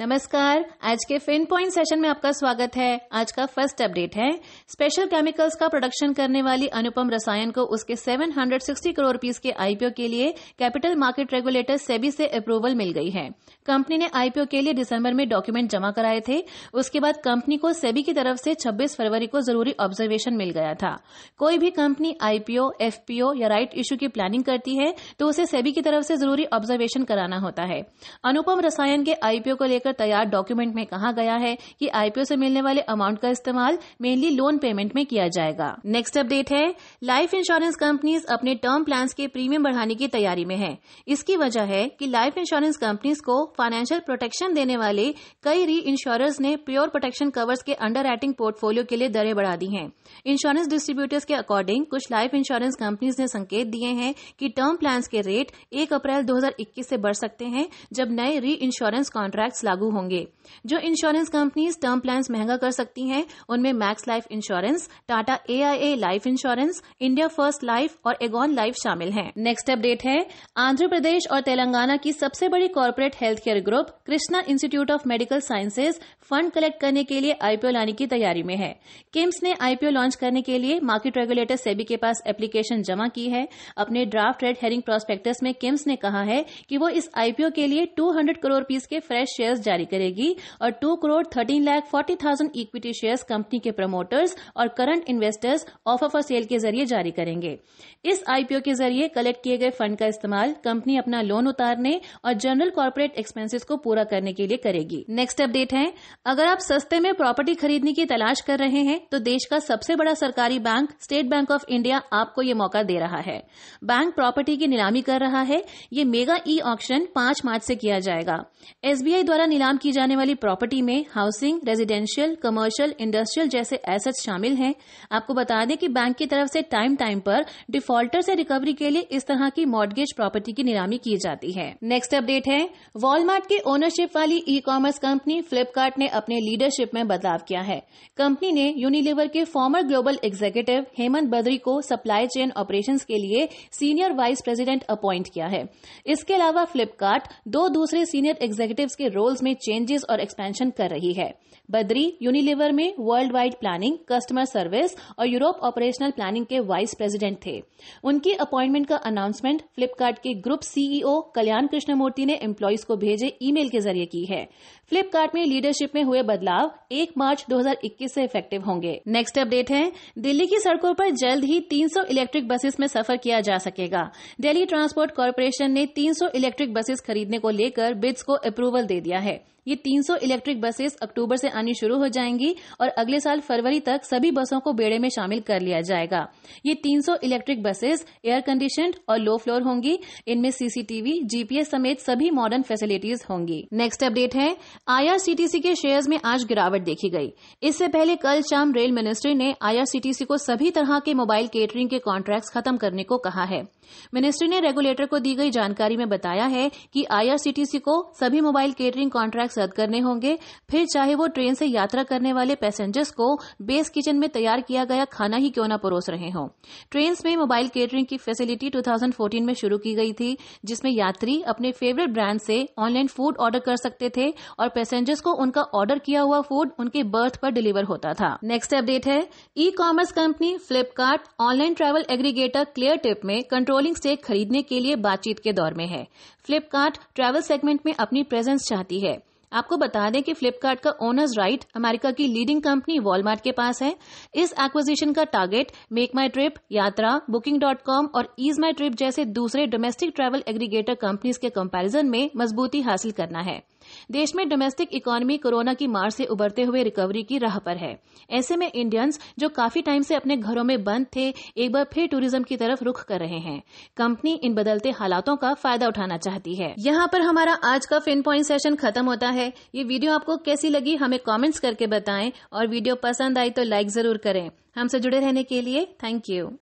नमस्कार आज के फिन पॉइंट सेशन में आपका स्वागत है आज का फर्स्ट अपडेट है स्पेशल केमिकल्स का प्रोडक्शन करने वाली अनुपम रसायन को उसके 760 करोड़ रुपीस के आईपीओ के लिए कैपिटल मार्केट रेगुलेटर सेबी से अप्रूवल मिल गई है कंपनी ने आईपीओ के लिए दिसंबर में डॉक्यूमेंट जमा कराए थे उसके बाद कंपनी को सेबी की तरफ से 26 फरवरी को जरूरी ऑब्जर्वेशन मिल गया था कोई भी कंपनी आईपीओ एफपीओ या राइट इश्यू की प्लानिंग करती है तो उसे सेबी की तरफ से जरूरी ऑब्जर्वेशन कराना होता है अनुपम रसायन के आईपीओ को लेकर लेकर तैयार डॉक्यूमेंट में कहा गया है कि आईपीओ से मिलने वाले अमाउंट का इस्तेमाल मेनली लोन पेमेंट में किया जाएगा नेक्स्ट अपडेट है लाइफ इंश्योरेंस कंपनीज अपने टर्म प्लान के प्रीमियम बढ़ाने की तैयारी में है इसकी वजह है कि लाइफ इंश्योरेंस कंपनीज को फाइनेंशियल प्रोटेक्शन देने वाले कई री इंश्योरर्स ने प्योर प्रोटेक्शन कवर्स के अंडर राइटिंग पोर्टफोलियो के लिए दरें बढ़ा दी हैं इंश्योरेंस डिस्ट्रीब्यूटर्स के अकॉर्डिंग कुछ लाइफ इंश्योरेंस कंपनीज ने संकेत दिए हैं कि टर्म प्लान के रेट एक अप्रैल 2021 से बढ़ सकते हैं जब नए री इंश्योरेंस कॉन्ट्रैक्ट लागू लागू होंगे जो इंश्योरेंस कंपनीज टर्म प्लान महंगा कर सकती हैं उनमें Max Life Insurance Tata AIA life insurance India First Life और एगॉन लाइफ शामिल हैं। नेक्स्ट अपडेट है आंध्र प्रदेश और तेलंगाना की सबसे बड़ी corporate health care group Krishna institute of medical sciences fund collect करने के लिए आईपीओ लाने की तैयारी में है किम्स ने आईपीओ लॉन्च करने के लिए मार्केट रेगुलेटर सेबी के पास एप्लीकेशन जमा की है अपने ड्राफ्ट रेड हेरिंग प्रोस्पेक्टस में किम्स ने कहा है कि वो इस आईपीओ के लिए 200 करोड़ रूपीज के फ्रेश शेयर्स जारी करेगी और two crore thirteen lakh forty thousand equity shares company के प्रमोटर्स और current investors offer for sale के जरिए जारी करेंगे इस आईपीओ के जरिए कलेक्ट किए गए फंड का इस्तेमाल कंपनी अपना लोन उतारने और जनरल कॉरपोरेट एक्सपेंसेस को पूरा करने के लिए करेगी नेक्स्ट अपडेट है अगर आप सस्ते में प्रॉपर्टी खरीदने की तलाश कर रहे हैं तो देश का सबसे बड़ा सरकारी bank State Bank of India आपको ये मौका दे रहा है बैंक प्रॉपर्टी की नीलामी कर रहा है ये मेगा ई ऑक्शन पांच मार्च से किया जाएगा एसबीआई द्वारा नीलाम की जाने वाली प्रॉपर्टी में हाउसिंग रेजिडेंशियल कमर्शियल इंडस्ट्रियल जैसे एसेट शामिल हैं आपको बता दें कि बैंक की तरफ से टाइम टाइम पर डिफॉल्टर से रिकवरी के लिए इस तरह की मॉडगेज प्रॉपर्टी की नीलामी की जाती है नेक्स्ट अपडेट है वॉलमार्ट के ओनरशिप वाली ई कॉमर्स कंपनी फ्लिपकार्ट ने अपने लीडरशिप में बदलाव किया है कंपनी ने यूनिलिवर के former global executive Hemant Badri को सप्लाई चेन ऑपरेशन के लिए सीनियर वाइस प्रेसिडेंट अपॉइंट किया है इसके अलावा फ्लिपकार्ट दो दूसरे सीनियर एग्जीक्यूटिव के रोल्स रोल्स में चेंजेस और एक्सपेंशन कर रही है बद्री यूनिलीवर में world wide planning customer service और यूरोप ऑपरेशनल प्लानिंग के वाइस प्रेसिडेंट थे उनकी अपॉइंटमेंट का अनाउंसमेंट फ्लिपकार्ट के group CEO e Kalyan Krishnamurthy ने एम्प्लॉयज को भेजे ईमेल के जरिए की है फ्लिपकार्ट में लीडरशिप में हुए बदलाव 1 मार्च 2021 से इफेक्टिव होंगे नेक्स्ट अपडेट है दिल्ली की सड़कों पर जल्द ही 300 इलेक्ट्रिक बसेस में सफर किया जा सकेगा दिल्ली ट्रांसपोर्ट कॉरपोरेशन ने 300 इलेक्ट्रिक बसेस खरीदने को लेकर बिड्स को अप्रूवल दे दिया है है ये 300 इलेक्ट्रिक बसेस अक्टूबर से आनी शुरू हो जाएंगी और अगले साल फरवरी तक सभी बसों को बेड़े में शामिल कर लिया जाएगा ये 300 इलेक्ट्रिक बसेस एयर कंडीशन और लो फ्लोर होंगी इनमें सीसीटीवी जीपीएस समेत सभी मॉडर्न फैसिलिटीज होंगी नेक्स्ट अपडेट है आईआरसीटीसी के शेयर्स में आज गिरावट देखी गई इससे पहले कल शाम रेल मिनिस्ट्री ने आईआरसीटीसी को सभी तरह के मोबाइल केटरिंग के कॉन्ट्रैक्ट खत्म करने को कहा है मिनिस्ट्री ने रेगुलेटर को दी गई जानकारी में बताया है कि आईआरसीटीसी को सभी मोबाइल केटरिंग कॉन्ट्रैक्ट प्रोडक्ट्स रद्द करने होंगे फिर चाहे वो ट्रेन से यात्रा करने वाले पैसेंजर्स को बेस किचन में तैयार किया गया खाना ही क्यों न परोस रहे हों ट्रेन में मोबाइल केटरिंग की फैसिलिटी 2014 में शुरू की गई थी जिसमें यात्री अपने फेवरेट ब्रांड से ऑनलाइन फूड ऑर्डर कर सकते थे और पैसेंजर्स को उनका ऑर्डर किया हुआ फूड उनके बर्थ पर डिलीवर होता था नेक्स्ट अपडेट है e commerce company Flipkart online travel aggregator Cleartrip में कंट्रोलिंग स्टेक खरीदने के लिए बातचीत के दौर में है फ्लिपकार्ट ट्रैवल सेगमेंट में अपनी प्रेजेंस चाहती है आपको बता दें कि फ्लिपकार्ट का ओनर्स राइट अमेरिका की लीडिंग कंपनी वॉलमार्ट के पास है इस एक्विजिशन का target make my trip Yatra booking dot com और ईज माई ट्रिप जैसे दूसरे डोमेस्टिक ट्रैवल एग्रीगेटर कंपनीज के कंपैरिजन में मजबूती हासिल करना है देश में डोमेस्टिक इकोनॉमी कोरोना की मार से उबरते हुए रिकवरी की राह पर है ऐसे में इंडियंस जो काफी टाइम से अपने घरों में बंद थे एक बार फिर टूरिज्म की तरफ रुख कर रहे हैं कंपनी इन बदलते हालातों का फायदा उठाना चाहती है यहाँ पर हमारा आज का फिन पॉइंट सेशन खत्म होता है ये वीडियो आपको कैसी लगी हमें कॉमेंट्स करके बताएं और वीडियो पसंद आई तो लाइक जरूर करें हमसे जुड़े रहने के लिए थैंक यू